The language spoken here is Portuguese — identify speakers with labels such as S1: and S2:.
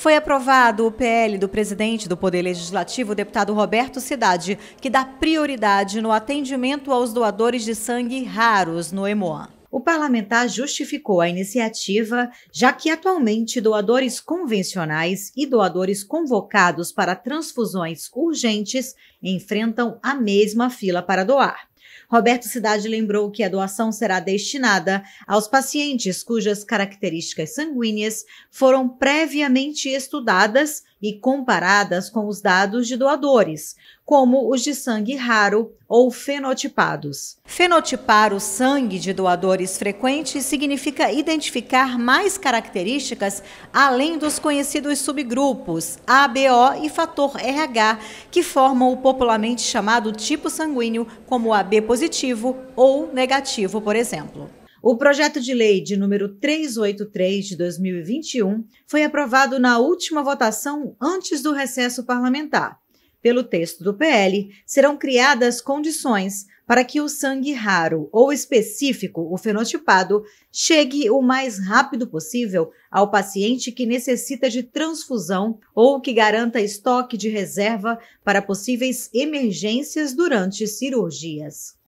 S1: Foi aprovado o PL do presidente do Poder Legislativo, deputado Roberto Cidade, que dá prioridade no atendimento aos doadores de sangue raros no EMOAN. O parlamentar justificou a iniciativa, já que atualmente doadores convencionais e doadores convocados para transfusões urgentes enfrentam a mesma fila para doar. Roberto Cidade lembrou que a doação será destinada aos pacientes cujas características sanguíneas foram previamente estudadas e comparadas com os dados de doadores, como os de sangue raro ou fenotipados. Fenotipar o sangue de doadores frequentes significa identificar mais características além dos conhecidos subgrupos ABO e fator RH, que formam o popularmente chamado tipo sanguíneo, como AB positivo ou negativo, por exemplo. O projeto de lei de número 383 de 2021 foi aprovado na última votação antes do recesso parlamentar pelo texto do PL, serão criadas condições para que o sangue raro ou específico, o fenotipado, chegue o mais rápido possível ao paciente que necessita de transfusão ou que garanta estoque de reserva para possíveis emergências durante cirurgias.